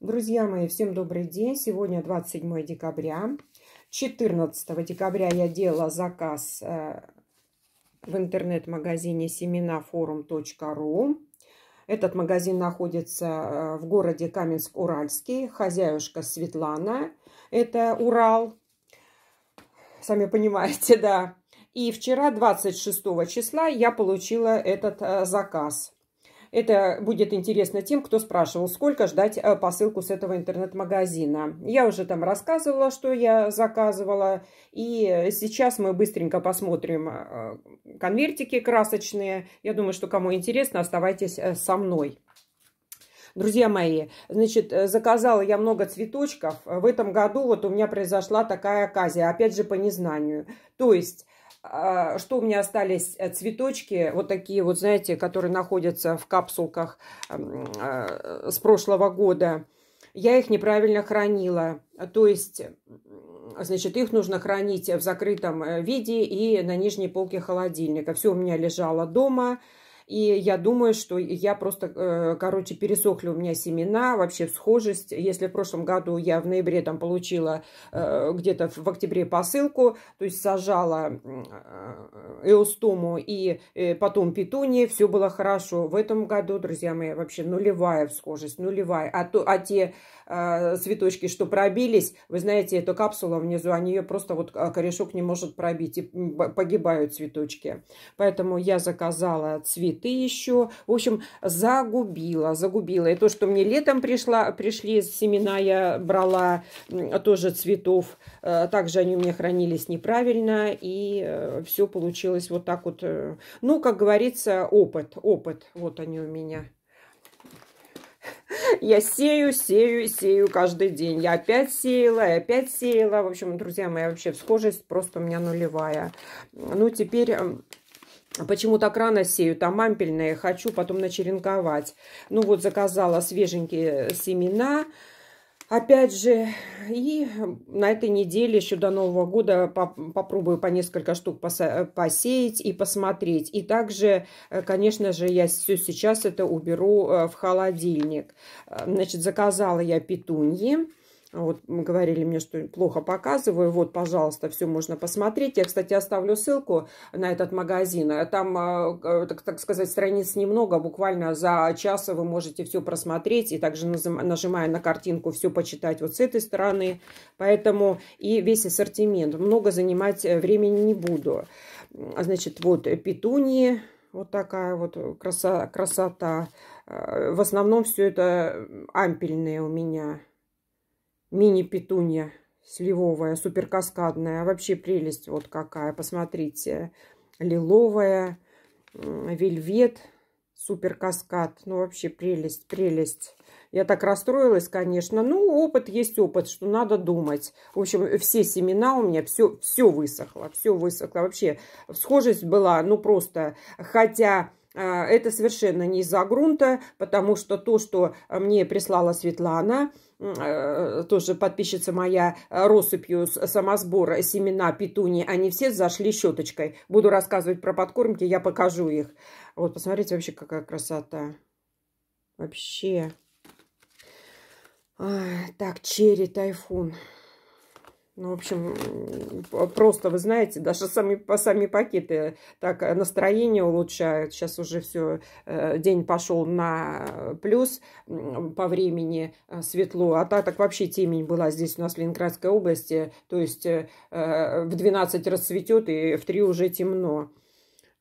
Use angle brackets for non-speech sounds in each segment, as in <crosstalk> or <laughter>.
Друзья мои, всем добрый день. Сегодня 27 декабря. 14 декабря я делала заказ э, в интернет-магазине семенафорум.ру. Этот магазин находится э, в городе Каменск-Уральский. Хозяюшка Светлана. Это Урал. Сами понимаете, <laughs> да. И вчера, 26 числа, я получила этот э, заказ. Это будет интересно тем, кто спрашивал, сколько ждать э, посылку с этого интернет-магазина. Я уже там рассказывала, что я заказывала. И сейчас мы быстренько посмотрим э, конвертики красочные. Я думаю, что кому интересно, оставайтесь э, со мной. Друзья мои, значит, заказала я много цветочков. В этом году вот у меня произошла такая оказия, опять же, по незнанию. То есть а, что у меня остались э, цветочки, вот такие вот, знаете, которые находятся в капсулках а, с прошлого года. Я их неправильно хранила. То есть, значит, их нужно хранить в закрытом э, виде и на нижней полке холодильника. Все у меня лежало дома. И я думаю, что я просто, э, короче, пересохли у меня семена, вообще схожесть. Если в прошлом году я в ноябре там получила э, где-то в октябре посылку, то есть сажала эустому и э, потом питунии, все было хорошо. В этом году, друзья мои, вообще нулевая схожесть, нулевая. А, то, а те цветочки, что пробились, вы знаете, эта капсула внизу, они ее просто вот а, корешок не может пробить, и погибают цветочки. Поэтому я заказала цвет ты еще. В общем, загубила, загубила. И то, что мне летом пришла, пришли семена, я брала тоже цветов. Э, также они у меня хранились неправильно. И э, все получилось вот так вот. Э, ну, как говорится, опыт, опыт. Вот они у меня. Я сею, сею, сею каждый день. Я опять сеяла, и опять сеяла. В общем, друзья мои, вообще схожесть просто у меня нулевая. Ну, теперь эм, Почему так рано сею? Там ампельные, хочу потом начеренковать. Ну вот заказала свеженькие семена. Опять же, и на этой неделе еще до Нового года попробую по несколько штук посеять и посмотреть. И также, э, конечно же, я все сейчас это уберу э, в холодильник. Э, значит, заказала я петуньи. Вот мы говорили мне, что плохо показываю. Вот, пожалуйста, все можно посмотреть. Я, кстати, оставлю ссылку на этот магазин. Там, а, э, так, так сказать, страниц немного. Буквально за час вы можете все просмотреть. И также нажимая на картинку, все почитать вот с этой стороны. Поэтому и весь ассортимент. Много занимать э, времени не буду. Значит, вот петунии. Вот такая вот краса, красота. Э, в основном все это ампельные у меня мини-петунья сливовая, суперкаскадная. Вообще прелесть вот какая, посмотрите. Лиловая, вельвет, суперкаскад. Ну, вообще прелесть, прелесть. Я так расстроилась, конечно. Ну, опыт есть опыт, что надо думать. В общем, все семена у меня, все, все высохло, все высохло. Вообще, схожесть была, ну, просто, хотя а, это совершенно не из-за грунта, потому что то, что мне прислала Светлана, э, тоже подписчица моя э, россыпью самосбора семена петуни, они все зашли щеточкой. Буду рассказывать про подкормки, я покажу их. Вот, посмотрите, вообще какая красота. Вообще. А, так, черри, тайфун. Ну, в общем, просто, вы знаете, даже сами, по сами пакеты так э, настроение улучшают. Сейчас уже все, э, день пошел на плюс по времени, э, светло. А так, так вообще темень была здесь у нас в Ленинградской области. То есть в 12 расцветет и в 3 уже темно.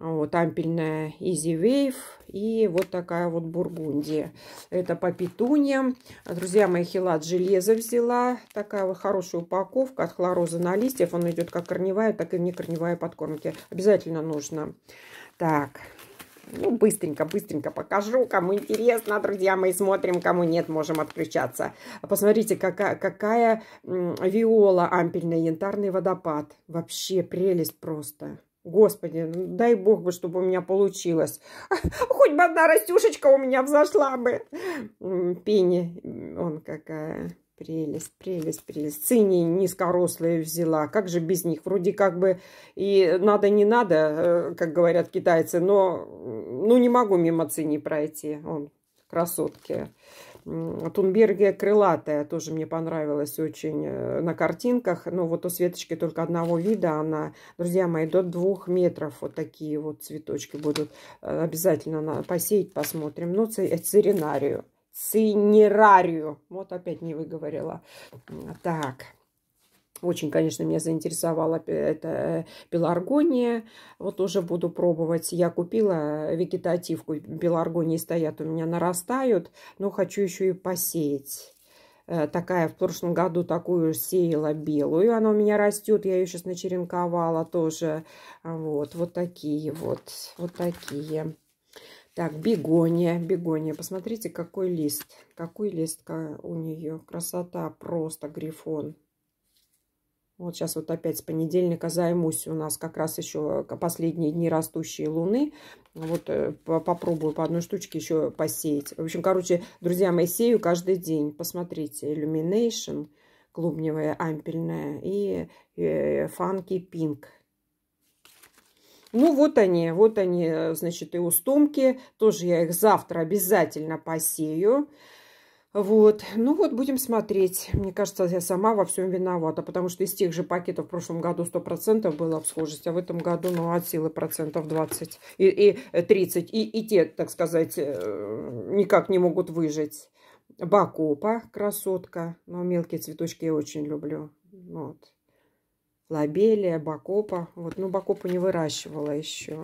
Вот ампельная Easy Wave и вот такая вот бургундия. Это по петуньям. Друзья мои, хилат железо взяла. Такая вот хорошая упаковка от хлороза на листьев. Он идет как корневая, так и вне корневая подкормки. Обязательно нужно. Так, ну, быстренько, быстренько покажу, кому интересно, друзья мои, смотрим, кому нет, можем отключаться. Посмотрите, какая, какая виола ампельная, янтарный водопад. Вообще прелесть просто. Господи, ну дай бог бы, чтобы у меня получилось. <laughs> Хоть бы одна растюшечка у меня взошла бы. Пенни, он какая прелесть, прелесть, прелесть. Цини низкорослые взяла. Как же без них? Вроде как бы и надо, не надо, э, как говорят китайцы, но ну, не могу мимо цини пройти. Он красотки. Тунбергия крылатая тоже мне понравилась очень э, на картинках. Но вот у Светочки только одного вида она, друзья мои, до двух метров вот такие вот цветочки будут. Э, обязательно надо посеять, посмотрим. Ну, церинарию. Э, Цинерарию. Вот опять не выговорила. Так. Очень, конечно, меня заинтересовала эта э, пеларгония. Вот тоже буду пробовать. Я купила вегетативку. Пеларгонии стоят у меня, нарастают. Но хочу еще и посеять э, такая в прошлом году такую сеяла белую. Она у меня растет, я ее сейчас начеренковала тоже. Вот, вот такие вот, вот такие. Так, бегония, бегония. Посмотрите, какой лист, какой лист у нее. Красота просто, грифон. Вот сейчас вот опять с понедельника займусь. У нас как раз еще последние дни растущие луны. Вот э, попробую по одной штучке еще посеять. В общем, короче, друзья мои, сею каждый день. Посмотрите, Illumination, клубневая, ампельная и фанки э, пинг. Ну, вот они, вот они, э, значит, и устомки. Тоже я их завтра обязательно посею. Вот, ну вот будем смотреть. Мне кажется, я сама во всем виновата, потому что из тех же пакетов в прошлом году 100% в всхожесть, а в этом году, ну, от силы процентов 20 и, и 30. Э, и, и те, так сказать, э, никак не могут выжить. Бакопа, красотка, но мелкие цветочки я очень люблю. Вот. Лабелия, бакопа. Вот, ну, бакопу не выращивала еще.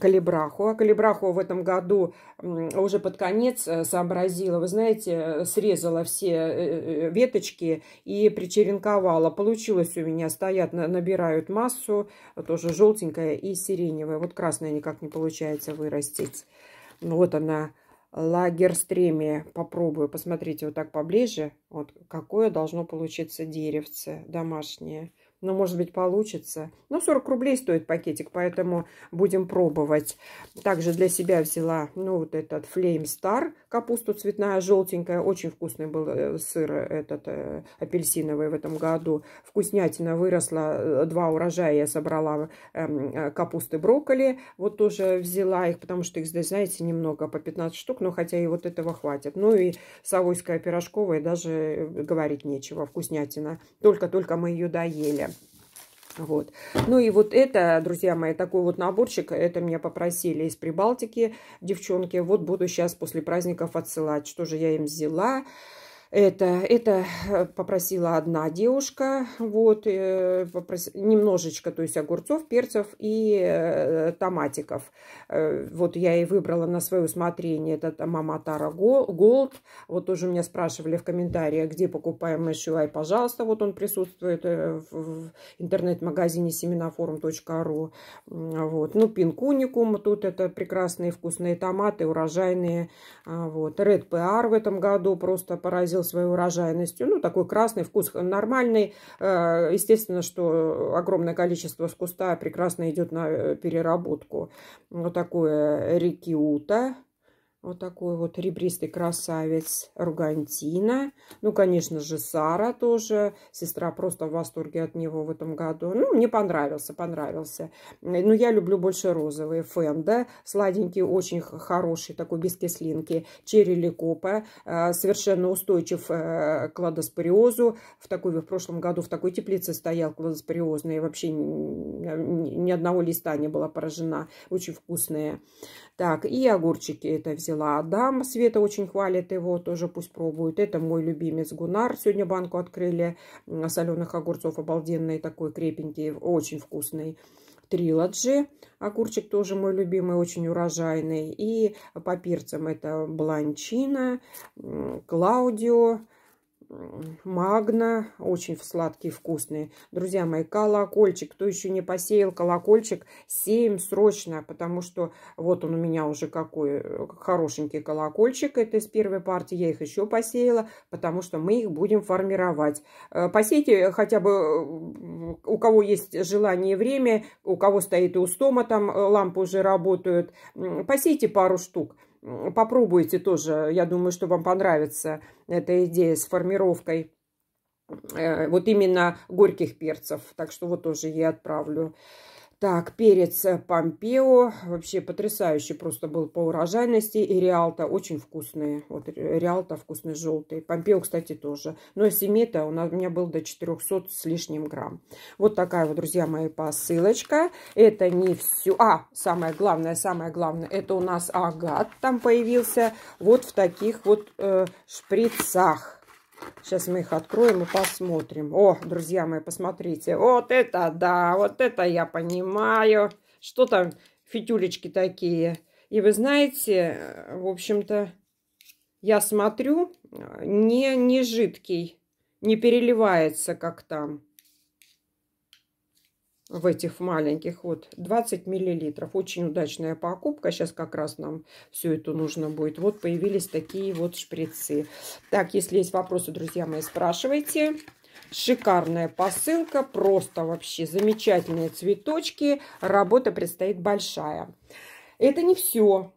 Калибраху. А Калибраху в этом году уже под конец э, сообразила, вы знаете, э, срезала все э, веточки и причеренковала. Получилось у меня, стоят, набирают массу, тоже желтенькая и сиреневая. Вот красная никак не получается вырастить. Ну, вот она, Лагерстреме. Попробую, посмотрите вот так поближе. Вот какое должно получиться деревце домашнее. Ну, может быть, получится. Но ну, 40 рублей стоит пакетик, поэтому будем пробовать. Также для себя взяла, ну, вот этот Flame Star. Капусту цветная, желтенькая. Очень вкусный был э, сыр этот э, апельсиновый в этом году. Вкуснятина выросла. Э, два урожая я собрала эм, э, капусты брокколи. Вот тоже взяла их, потому что их здесь, знаете, немного, по 15 штук. Но хотя и вот этого хватит. Ну, и совойская пирожковая, даже э, говорить нечего. Вкуснятина. Только-только мы ее доели. Вот. Ну и вот это, друзья мои, такой вот наборчик, это меня попросили из Прибалтики девчонки. Вот буду сейчас после праздников отсылать. Что же я им взяла? Это, это э, попросила одна девушка, вот, попрос... Э, немножечко, то есть огурцов, перцев и э, томатиков. Э, вот я и выбрала на свое усмотрение, этот мама Тара Голд. Вот тоже меня спрашивали в комментариях, где покупаем SUI, пожалуйста, вот он присутствует э, в интернет-магазине семенафорум.ру. Вот, ну, пинкуникум, тут это прекрасные вкусные томаты, урожайные, а, вот. Red PR в этом году просто поразил сил своей урожайностью. Ну, такой красный вкус нормальный. Э, естественно, что огромное количество с куста прекрасно идет на э, переработку. Вот такое э, рекиута. Вот такой вот ребристый красавец Ругантина. Ну, конечно же, Сара тоже. Сестра просто в восторге от него в этом году. Ну, мне понравился, понравился. Но ну, я люблю больше розовые. Фенда. Сладенький, очень хороший, такой без кислинки. Черри Ликопа. Э, совершенно устойчив э, к кладоспориозу. В, такой, в прошлом году в такой теплице стоял кладоспориозный. Вообще ни, одного листа не была поражена. Очень вкусные так, и огурчики это взяла Адам. Света очень хвалит его, тоже пусть пробует. Это мой любимец Гунар. Сегодня банку открыли соленых огурцов. Обалденный такой, крепенький, очень вкусный. Трилоджи. Огурчик тоже мой любимый, очень урожайный. И по перцам это Бланчина, Клаудио, Магна, очень сладкие, вкусные. Друзья мои, колокольчик, кто еще не посеял колокольчик, сеем срочно, потому что вот он у меня уже какой э, хорошенький колокольчик, это из первой партии, я их еще посеяла, потому что мы их будем формировать. Э, посейте хотя бы, э, у кого есть желание и время, у кого стоит и у стома там лампы уже работают, посейте пару штук попробуйте тоже. Я думаю, что вам понравится эта идея с формировкой э, вот именно горьких перцев. Так что вот тоже я отправлю. Так, перец э, Помпео вообще потрясающий просто был по урожайности. И Реалта очень вкусные. Вот э, Реалта вкусный желтый. Помпео, кстати, тоже. Но семета у, нас, у меня был до 400 с лишним грамм. Вот такая вот, друзья мои, посылочка. Это не все. А, самое главное, самое главное, это у нас агат там появился. Вот в таких вот э, шприцах. Сейчас мы их откроем и посмотрим. О, друзья мои, посмотрите. Вот это да, вот это я понимаю. Что там фитюлечки такие. И вы знаете, в общем-то, я смотрю, не, не жидкий, не переливается, как там в этих маленьких. Вот 20 миллилитров. Очень удачная покупка. Сейчас как раз нам все это нужно будет. Вот появились такие вот шприцы. Так, если есть вопросы, друзья мои, спрашивайте. Шикарная посылка, просто вообще замечательные цветочки. Работа предстоит большая. Это не все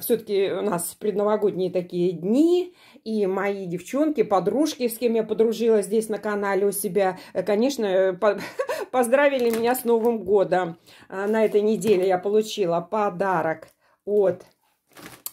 все-таки у нас предновогодние такие дни, и мои девчонки, подружки, с кем я подружилась здесь на канале у себя, э, конечно, э, по <laughs> поздравили меня с Новым годом. А, на этой неделе я получила подарок от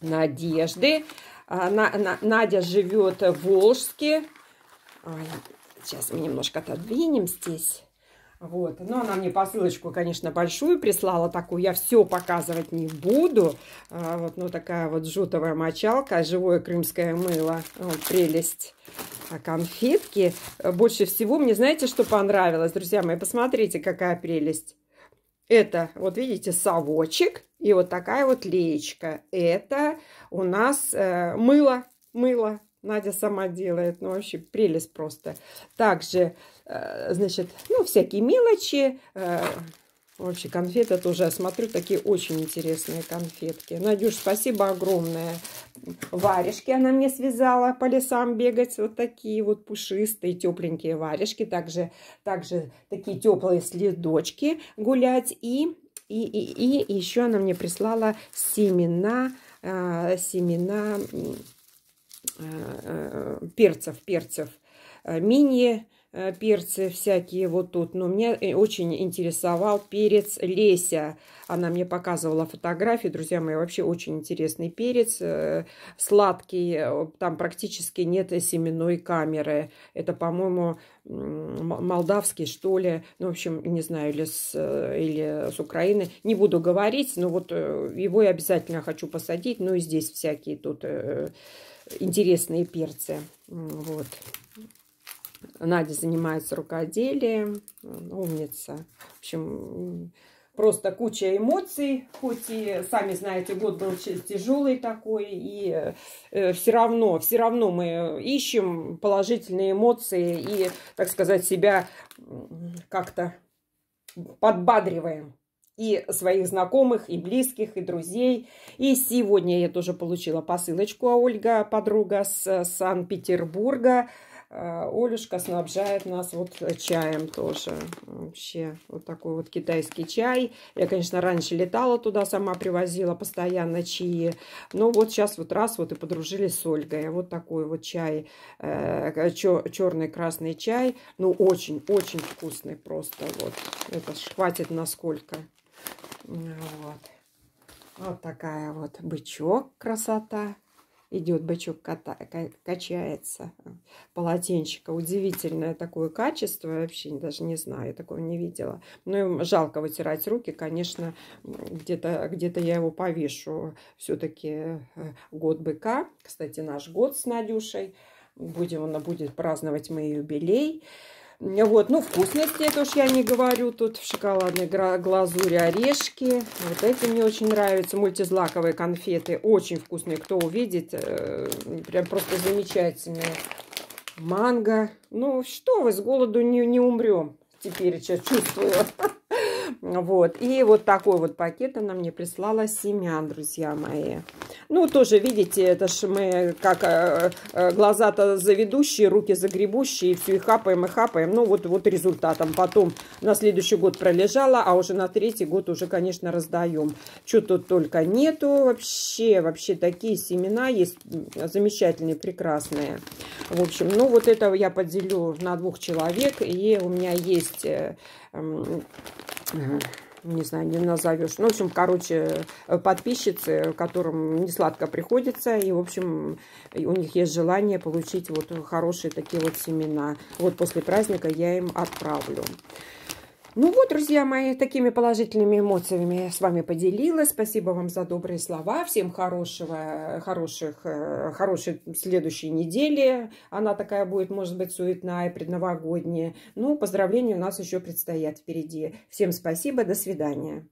Надежды. А, Надя живет в Волжске. Сейчас мы немножко отодвинем здесь. Вот. Но она мне посылочку, конечно, большую прислала такую. Я все показывать не буду. А, вот, ну, такая вот жутовая мочалка, живое крымское мыло. Вот, э, прелесть. А конфетки. Больше всего мне, знаете, что понравилось, друзья мои? Посмотрите, какая прелесть. Это, вот видите, совочек и вот такая вот леечка. Это у нас э, мыло, мыло. Надя сама делает. Ну, вообще прелесть просто. Также Э, значит, ну, всякие мелочи. Э, вообще, конфеты тоже я смотрю, такие очень интересные конфетки. Надюш, спасибо огромное. Варежки она мне связала по лесам бегать. Вот такие вот пушистые, тепленькие варежки. Также, также такие теплые следочки гулять. И, и, и, и еще она мне прислала семена, э, семена э, э, перцев, перцев. Э, мини, Э, перцы всякие вот тут. Но мне э, очень интересовал перец Леся. Она мне показывала фотографии. Друзья мои, вообще очень интересный перец. Э, сладкий. Там практически нет семенной камеры. Это, по-моему, молдавский, что ли. Ну, в общем, не знаю, или с, или с Украины. Не буду говорить, но вот его я обязательно хочу посадить. Ну, и здесь всякие тут интересные перцы. Вот. Надя занимается рукоделием, умница. В общем, просто куча эмоций, хоть и, сами знаете, год был тяжелый такой, и э, все равно, все равно мы ищем положительные эмоции и, так сказать, себя как-то подбадриваем. И своих знакомых, и близких, и друзей. И сегодня я тоже получила посылочку, а Ольга, подруга с э, Санкт-Петербурга, а, Олюшка снабжает нас вот чаем тоже. Вообще, вот такой вот китайский чай. Я, конечно, раньше летала туда, сама привозила постоянно чаи. Но вот сейчас вот раз вот и подружились с Ольгой. Вот такой вот чай, э, черный красный чай. Ну, очень-очень вкусный просто вот. Это ж хватит насколько. Вот. Вот такая вот бычок красота идет, бычок кота, качается, полотенчика. Удивительное такое качество, я вообще даже не знаю, я такого не видела. Но ну, жалко вытирать руки, конечно, где-то где, -то, где -то я его повешу. Все-таки э, год быка, кстати, наш год с Надюшей. Будем, она будет праздновать мой юбилей. Вот, ну, вкусности это уж я не говорю. Тут в шоколадной глазури орешки. Вот эти мне очень нравятся. Мультизлаковые конфеты. Очень вкусные. Кто увидит, э, прям просто замечательные. Манго. Ну, что вы, с голоду не, не умрем. Теперь сейчас чувствую. <laughs> Вот. И вот такой вот пакет она мне прислала семян, друзья мои. Ну, тоже, видите, это же мы как э, э, глаза-то заведущие, руки загребущие, все, и хапаем, и хапаем. Ну, вот, вот результатом. Потом на следующий год пролежала, а уже на третий год уже, конечно, раздаем. Что тут только нету вообще, вообще такие семена есть замечательные, прекрасные. В общем, ну, вот этого я поделю на двух человек, и у меня есть э, не знаю, не назовешь. Ну, в общем, короче, э, подписчицы, которым не сладко приходится. И, в общем, у них есть желание получить вот хорошие такие вот семена. Вот после праздника я им отправлю. Ну вот, друзья мои, такими положительными эмоциями я с вами поделилась. Спасибо вам за добрые слова. Всем хорошего, хороших, э, хорошей следующей недели. Она такая будет, может быть, суетная, предновогодняя. Ну, поздравления у нас еще предстоят впереди. Всем спасибо, до свидания.